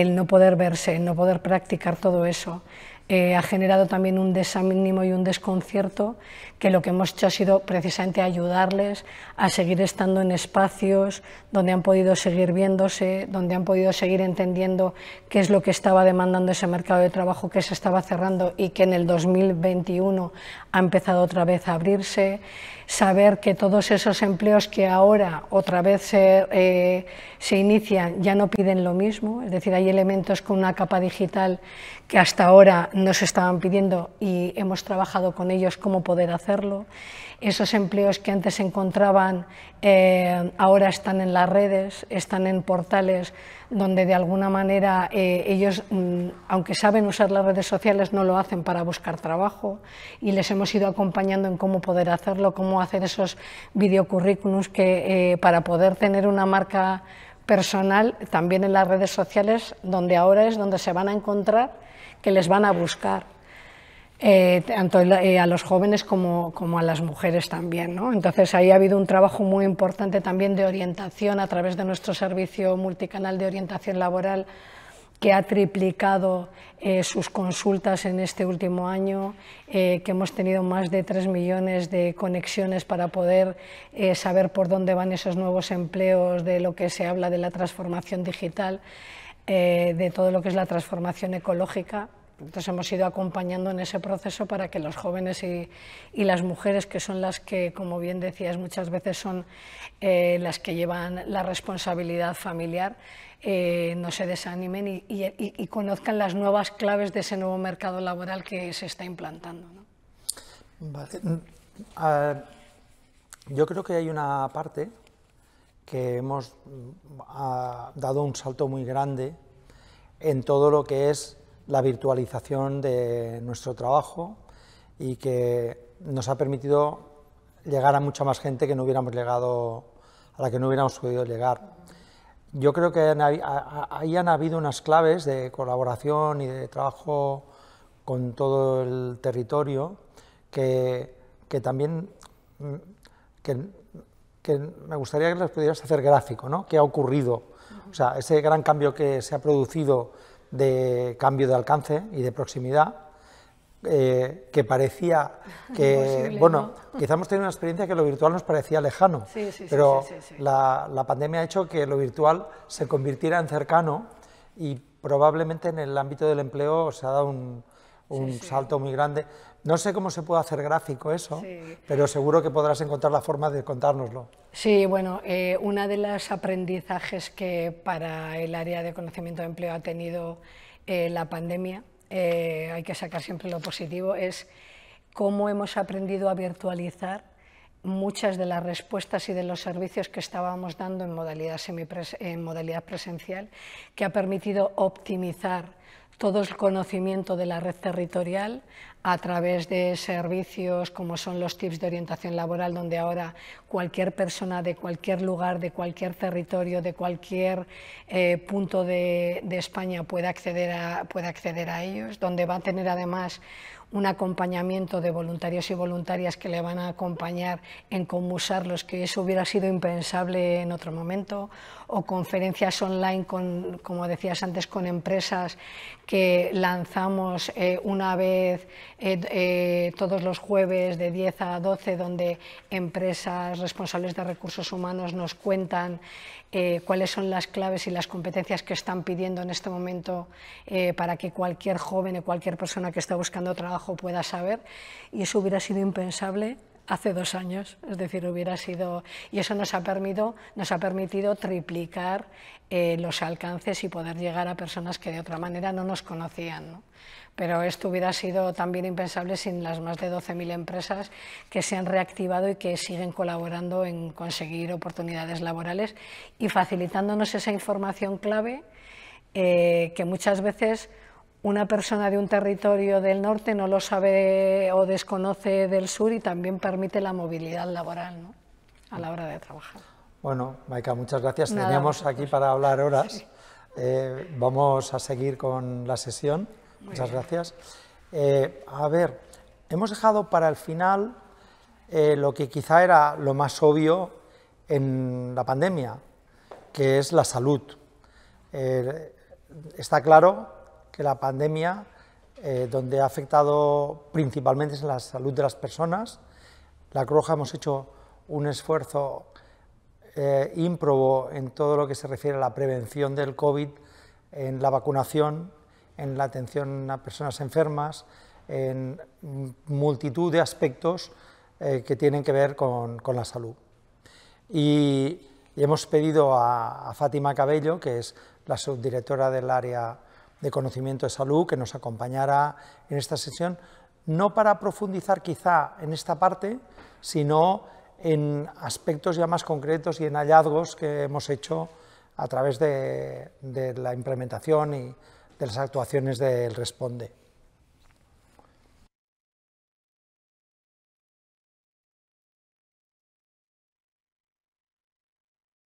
el no poder verse, el no poder practicar todo eso. Eh, ha generado también un desánimo y un desconcierto que lo que hemos hecho ha sido precisamente ayudarles a seguir estando en espacios donde han podido seguir viéndose, donde han podido seguir entendiendo qué es lo que estaba demandando ese mercado de trabajo que se estaba cerrando y que en el 2021 ha empezado otra vez a abrirse saber que todos esos empleos que ahora otra vez se, eh, se, inician ya no piden lo mismo, es decir, hay elementos con una capa digital que hasta ahora no se estaban pidiendo y hemos trabajado con ellos cómo poder hacerlo. Esos empleos que antes se encontraban eh, ahora están en las redes, están en portales donde de alguna manera eh, ellos, mm, aunque saben usar las redes sociales, no lo hacen para buscar trabajo y les hemos ido acompañando en cómo poder hacerlo, cómo hacer esos videocurrículums que eh, para poder tener una marca personal también en las redes sociales, donde ahora es donde se van a encontrar que les van a buscar eh, tanto eh, a los jóvenes como, a las mujeres también. ¿no? Entonces ahí ha habido un trabajo muy importante también de orientación a través de nuestro servicio multicanal de orientación laboral que ha triplicado eh, sus consultas en este último año, que hemos tenido más de 3 millones de conexiones para poder saber por dónde van esos nuevos empleos, de lo que se habla de la transformación digital, de todo lo que es la transformación ecológica. Entonces hemos ido acompañando en ese proceso para que los jóvenes y, las mujeres, que son las que, como bien decías, muchas veces son eh, las que llevan la responsabilidad familiar, eh, no se desanimen y, conozcan las nuevas claves de ese nuevo mercado laboral que se está implantando. Mm, yo creo que hay una parte que hemos mm, dado un salto muy grande en todo lo que es la virtualización de nuestro trabajo y que nos ha permitido llegar a mucha más gente que no hubiéramos llegado, a la que no hubiéramos podido llegar. Yo creo que ahí han habido unas claves de colaboración y de trabajo con todo el territorio que, también mm, me gustaría que las pudieras hacer gráfico, ¿no? ¿Qué ha ocurrido? O sea, ese gran cambio que se ha producido de cambio de alcance y de proximidad, eh, que parecía que, bueno, quizás quizá hemos tenido una experiencia que lo virtual nos parecía lejano, pero la, la, pandemia ha hecho que lo virtual se convirtiera en cercano y probablemente en el ámbito del empleo se ha dado un, un salto muy grande. No sé cómo se puede hacer gráfico eso, pero seguro que podrás encontrar la forma de contárnoslo. Sí, bueno, eh, una de las aprendizajes que para el área de conocimiento de empleo ha tenido eh, la pandemia, eh, hay que sacar siempre lo positivo, es cómo hemos aprendido a virtualizar muchas de las respuestas y de los servicios que estábamos dando en modalidad, en modalidad presencial, que ha permitido optimizar todo el conocimiento de la red territorial a través de servicios como son los tips de orientación laboral, donde ahora cualquier persona de cualquier lugar, de cualquier territorio, de cualquier eh, punto de, España puede acceder, a, acceder a ellos, donde va a tener además un acompañamiento de voluntarios y voluntarias que le van a acompañar en cómo usarlos, que eso hubiera sido impensable en otro momento, o conferencias online, con, como decías antes, con empresas que lanzamos eh, una vez eh, eh, todos los jueves de 10 a 12, donde empresas responsables de recursos humanos nos cuentan eh, cuáles son las claves y las competencias que están pidiendo en este momento para que cualquier joven o cualquier persona que está buscando trabajo pueda saber. Y eso hubiera sido impensable hace dos años, es decir, hubiera sido... Y eso nos ha permitido, nos ha permitido triplicar los alcances y poder llegar a personas que de otra manera no nos conocían pero esto hubiera sido también impensable sin las más de 12.000 empresas que se han reactivado y que siguen colaborando en conseguir oportunidades laborales y facilitándonos esa información clave eh, que muchas veces una persona de un territorio del norte no lo sabe o desconoce del sur y también permite la movilidad laboral a la hora de trabajar. Bueno, Maika, muchas gracias. Teníamos aquí para hablar horas. Eh, vamos a seguir con la sesión. Muchas gracias. Eh, a ver, hemos dejado para el final eh, lo que quizá era lo más obvio en la pandemia, que es la salud. Eh, está claro que la pandemia, donde ha afectado principalmente es la salud de las personas, la Croja hemos hecho un esfuerzo ímprobo en todo lo que se refiere a la prevención del COVID, en la vacunación, en la atención a personas enfermas, en multitud de aspectos eh, que tienen que ver con, con la salud. Y, hemos pedido a, a, Fátima Cabello, que es la subdirectora del área de conocimiento de salud, que nos acompañara en esta sesión, no para profundizar quizá en esta parte, sino en aspectos ya más concretos y en hallazgos que hemos hecho a través de, de la implementación y de las actuaciones del Responde.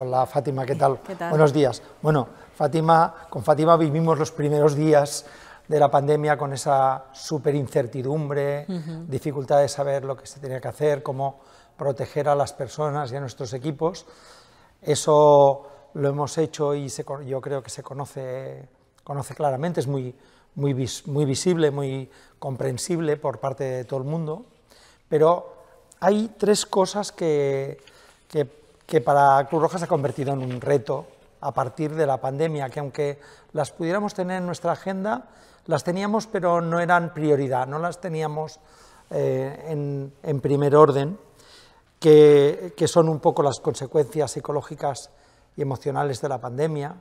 Hola Fátima, ¿qué tal? Buenos días. Bueno, Fátima, con Fátima vivimos los primeros días de la pandemia con esa super incertidumbre, dificultad de saber lo que se tenía que hacer, cómo proteger a las personas y a nuestros equipos. Eso lo hemos hecho y se, yo creo que se conoce conoce claramente, es muy, muy, visible, muy comprensible por parte de todo el mundo, pero hay tres cosas que, que, para Cruz Roja se ha convertido en un reto a partir de la pandemia, que aunque las pudiéramos tener en nuestra agenda, las teníamos pero no eran prioridad, no las teníamos eh, en, primer orden, que, que, son un poco las consecuencias psicológicas y emocionales de la pandemia,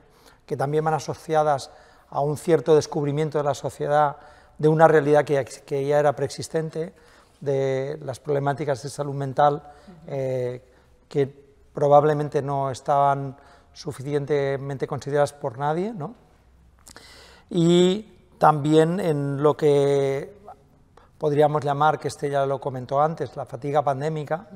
que también van asociadas a un cierto descubrimiento de la sociedad, de una realidad que ya, era preexistente, de las problemáticas de salud mental eh, que probablemente no estaban suficientemente consideradas por nadie, ¿no? y también en lo que podríamos llamar, que este ya lo comentó antes, la fatiga pandémica,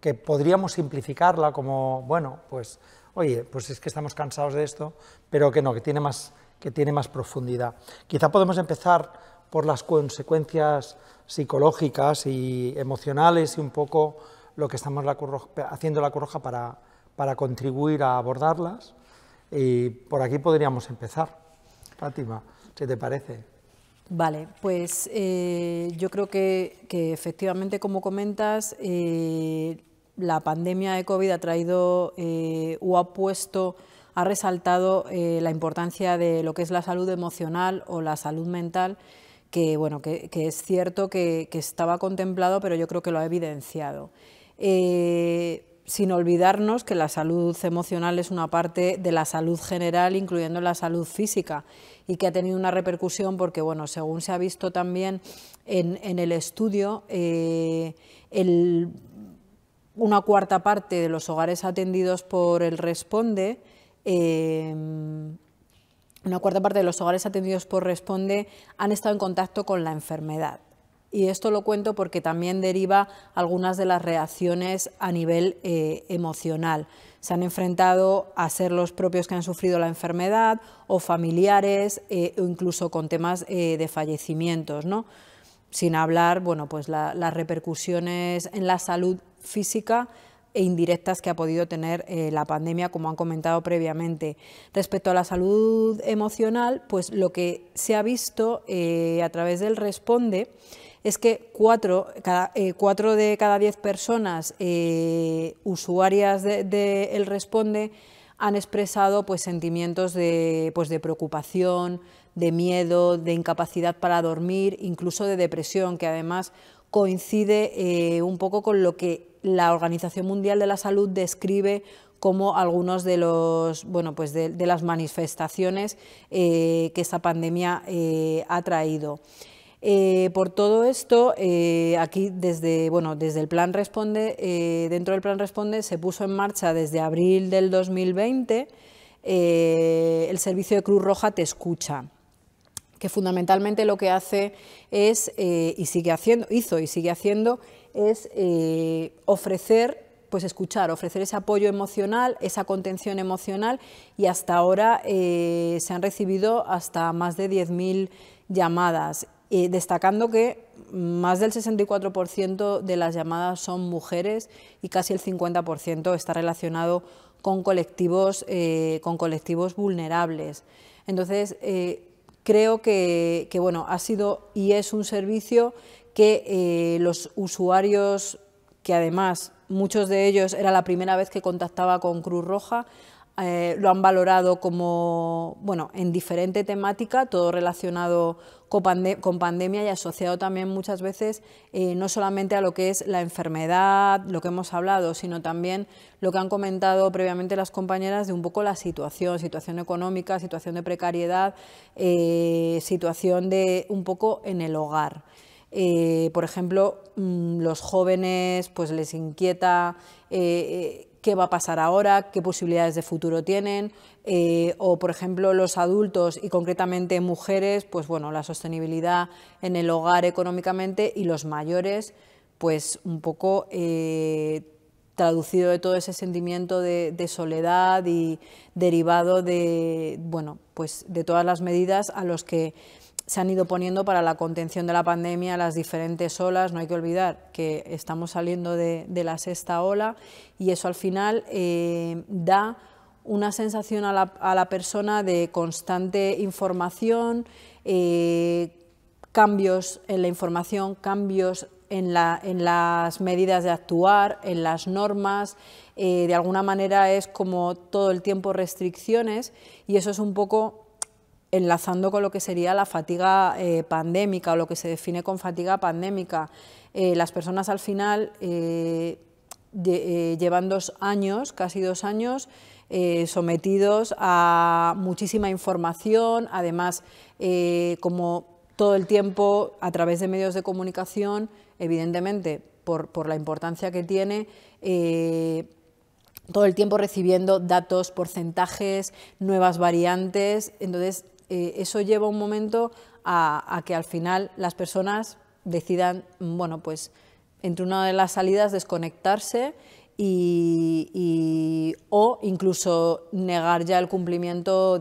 que podríamos simplificarla como, bueno, pues, oye, pues es que estamos cansados de esto, pero que no, que tiene más, que tiene más profundidad. Quizá podemos empezar por las consecuencias psicológicas y emocionales y un poco lo que estamos haciendo la Cruz para, para contribuir a abordarlas. Y por aquí podríamos empezar. Fátima, si te parece. Vale, pues eh, yo creo que, efectivamente, como comentas, eh, la pandemia de COVID ha traído eh, o ha puesto ha resaltado eh, la importancia de lo que es la salud emocional o la salud mental, que, bueno, es cierto que, estaba contemplado, pero yo creo que lo ha evidenciado. Eh, sin olvidarnos que la salud emocional es una parte de la salud general, incluyendo la salud física, y que ha tenido una repercusión porque, bueno, según se ha visto también en, el estudio, eh, una cuarta parte de los hogares atendidos por el Responde Em, una cuarta parte de los hogares atendidos por Responde han estado en contacto con la enfermedad. Y esto lo cuento porque también deriva algunas de las reacciones a nivel eh, emocional. Se han enfrentado a ser los propios que han sufrido la enfermedad o familiares eh, o incluso con temas eh, de fallecimientos, ¿no? sin hablar bueno, pues las repercusiones en la salud física e indirectas que ha podido tener eh, la pandemia, como han comentado previamente. Respecto a la salud emocional, pues lo que se ha visto eh, a través del Responde es que cuatro, cada, eh, de cada diez personas usuarias del de, El Responde han expresado pues, sentimientos de, pues, de preocupación, de miedo, de incapacidad para dormir, incluso de depresión, que además coincide un poco con lo que la Organización Mundial de la Salud describe como algunos de los pues de, las manifestaciones eh, que esta pandemia eh, ha traído. Eh, por todo esto, aquí desde, desde el Plan Responde, dentro del Plan Responde se puso en marcha desde abril del 2020 el servicio de Cruz Roja Te Escucha que fundamentalmente lo que hace es, eh, y sigue haciendo, hizo y sigue haciendo, es eh, ofrecer pues escuchar, ofrecer ese apoyo emocional, esa contención emocional y hasta ahora eh, se han recibido hasta más de 10.000 llamadas, destacando que más del 64% de las llamadas son mujeres y casi el 50% está relacionado con colectivos, con colectivos vulnerables. Entonces, creo que, bueno, ha sido y es un servicio que eh, los usuarios, que además muchos de ellos era la primera vez que contactaba con Cruz Roja, eh, lo han valorado como, bueno, en diferente temática, todo relacionado con, pandemia y asociado también muchas veces eh, no solamente a lo que es la enfermedad, lo que hemos hablado, sino también lo que han comentado previamente las compañeras de un poco la situación, situación económica, situación de precariedad, eh, situación de un poco en el hogar. Eh, por ejemplo, mm, los jóvenes pues les inquieta qué va a pasar ahora, qué posibilidades de futuro tienen, eh, o por ejemplo los adultos y concretamente mujeres, pues bueno, la sostenibilidad en el hogar económicamente y los mayores, pues un poco eh, traducido de todo ese sentimiento de, de, soledad y derivado de, bueno, pues de todas las medidas a los que se han ido poniendo para la contención de la pandemia, las diferentes olas. No hay que olvidar que estamos saliendo de, la sexta ola y eso al final eh, da una sensación a la, persona de constante información, eh, cambios en la información, cambios en, la, en, las medidas de actuar, en las normas, eh, de alguna manera es como todo el tiempo restricciones y eso es un poco enlazando con lo que sería la fatiga eh, pandémica o lo que se define con fatiga pandémica. Eh, las personas al final eh, llevan dos años, casi dos años, sometidos a muchísima información, además como todo el tiempo a través de medios de comunicación, evidentemente por, por la importancia que tiene, todo el tiempo recibiendo datos, porcentajes, nuevas variantes. Entonces, eh, eso lleva un momento a, que al final las personas decidan, bueno, pues entre una de las salidas desconectarse y, o incluso negar ya el cumplimiento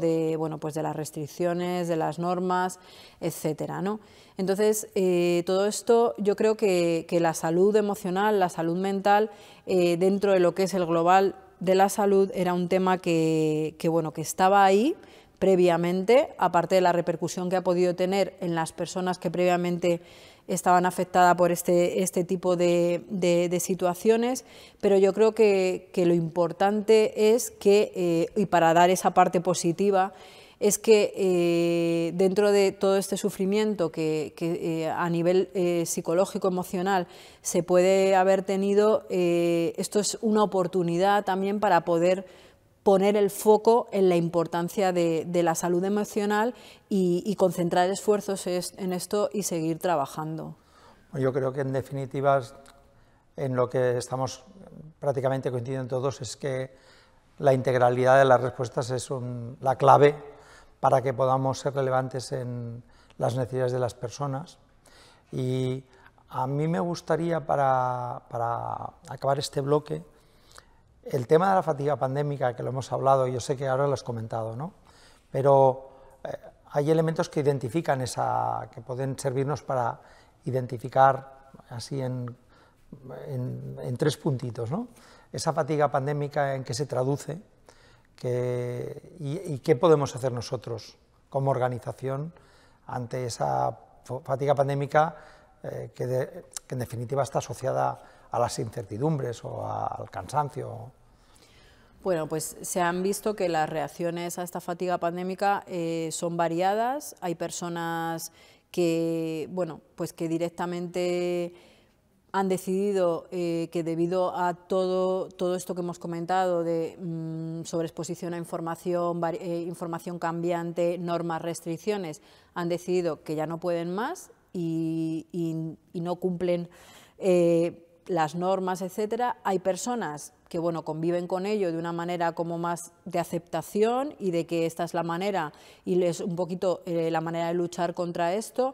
pues de, las restricciones, de las normas, etcétera, ¿no? Entonces, eh, todo esto yo creo que, la salud emocional, la salud mental, eh, dentro de lo que es el global de la salud, era un tema que bueno, que estaba ahí, previamente, aparte de la repercusión que ha podido tener en las personas que previamente estaban afectadas por este, este tipo de, situaciones, pero yo creo que, lo importante es que, eh, y para dar esa parte positiva, es que eh, dentro de todo este sufrimiento que, eh, a nivel psicológico, emocional, se puede haber tenido, esto es una oportunidad también para poder poner el foco en la importancia de, la salud emocional y, concentrar esfuerzos en esto y seguir trabajando. Pues yo creo que en definitiva en lo que estamos prácticamente coincidiendo todos es que la integralidad de las respuestas es la clave para que podamos ser relevantes en las necesidades de las personas. Y a mí me gustaría, para acabar este bloque, el tema de la fatiga pandémica, que lo hemos hablado, yo sé que ahora lo has comentado, ¿no? pero eh, hay elementos que identifican esa, que pueden servirnos para identificar así en, tres puntitos, esa fatiga pandémica en qué se traduce y, qué podemos hacer nosotros como organización ante esa fatiga pandémica eh, que, en definitiva está asociada a las incertidumbres o al cansancio bueno, pues se han visto que las reacciones a esta fatiga pandémica eh, son variadas. Hay personas que, bueno, pues que directamente han decidido eh, que debido a todo, todo esto que hemos comentado de mm, sobreexposición a información, eh, información cambiante, normas, restricciones, han decidido que ya no pueden más y, no cumplen las normas, etcétera, hay personas que bueno, conviven con ello de una manera como más de aceptación y de que esta es la manera y es un poquito eh, la manera de luchar contra esto.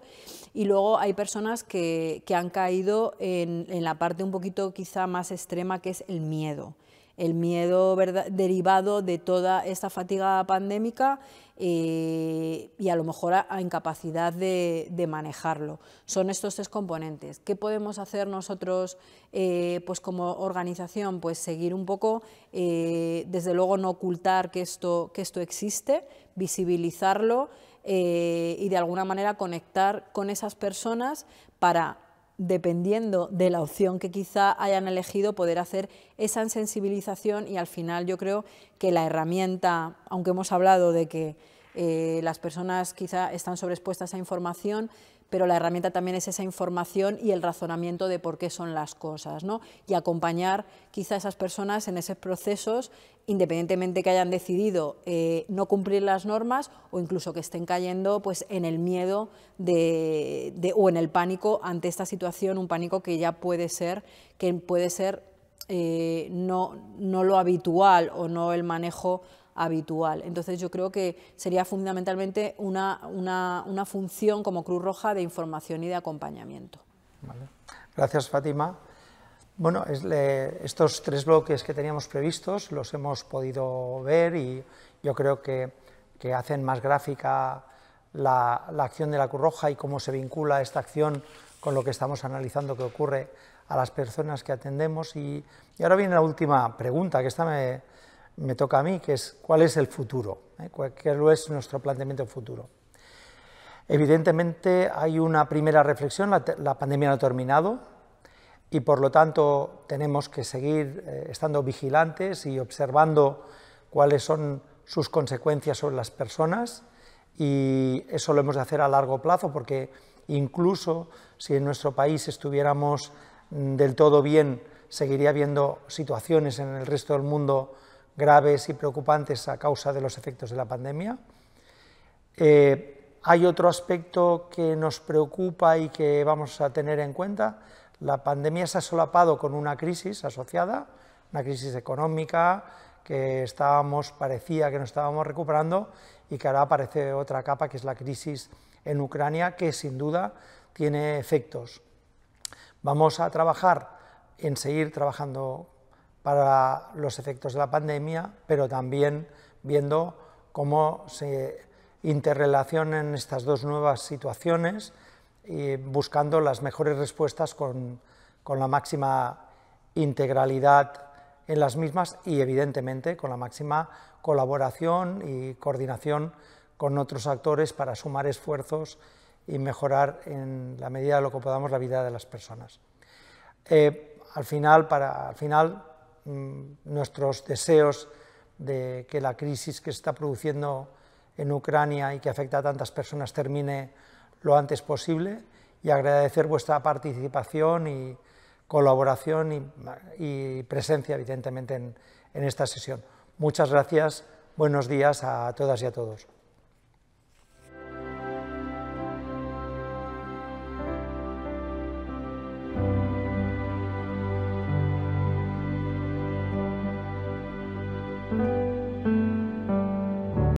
Y luego hay personas que, han caído en, en, la parte un poquito quizá más extrema que es el miedo el miedo derivado de toda esta fatiga pandémica eh, y a lo mejor a, incapacidad de, manejarlo. Son estos tres componentes. ¿Qué podemos hacer nosotros eh, pues como organización? Pues seguir un poco, eh, desde luego no ocultar que esto, que esto existe, visibilizarlo y de alguna manera conectar con esas personas para dependiendo de la opción que quizá hayan elegido, poder hacer esa sensibilización y al final yo creo que la herramienta, aunque hemos hablado de que eh, las personas quizá están sobreexpuestas a información, pero la herramienta también es esa información y el razonamiento de por qué son las cosas, ¿no? y acompañar quizá a esas personas en esos procesos, independientemente que hayan decidido eh, no cumplir las normas o incluso que estén cayendo pues, en el miedo de, o en el pánico ante esta situación, un pánico que ya puede ser, que puede ser eh, no, no lo habitual o no el manejo habitual. Entonces yo creo que sería fundamentalmente una, una, función como Cruz Roja de información y de acompañamiento. Gracias, Fátima. Bueno, estos tres bloques que teníamos previstos los hemos podido ver y yo creo que, hacen más gráfica la, acción de la Cruz Roja y cómo se vincula esta acción con lo que estamos analizando que ocurre a las personas que atendemos. Y, y ahora viene la última pregunta, que esta me, me toca a mí, que es cuál es el futuro, ¿eh? cuál es nuestro planteamiento futuro. Evidentemente hay una primera reflexión, la, pandemia no ha terminado y por lo tanto tenemos que seguir eh, estando vigilantes y observando cuáles son sus consecuencias sobre las personas y eso lo hemos de hacer a largo plazo porque incluso si en nuestro país estuviéramos mm, del todo bien, seguiría habiendo situaciones en el resto del mundo graves y preocupantes a causa de los efectos de la pandemia. Eh, hay otro aspecto que nos preocupa y que vamos a tener en cuenta. La pandemia se ha solapado con una crisis asociada, una crisis económica que estábamos, parecía que nos estábamos recuperando y que ahora aparece otra capa que es la crisis en Ucrania que sin duda tiene efectos. Vamos a trabajar en seguir trabajando para los efectos de la pandemia, pero también viendo cómo se interrelacionan estas dos nuevas situaciones y buscando las mejores respuestas con, la máxima integralidad en las mismas y evidentemente con la máxima colaboración y coordinación con otros actores para sumar esfuerzos y mejorar en la medida de lo que podamos la vida de las personas. Eh, al final, para, al final Mm, nuestros deseos de que la crisis que se está produciendo en Ucrania y que afecta a tantas personas termine lo antes posible y agradecer vuestra participación y colaboración y, presencia, evidentemente, en esta sesión. Muchas gracias, buenos días a todas y a todos.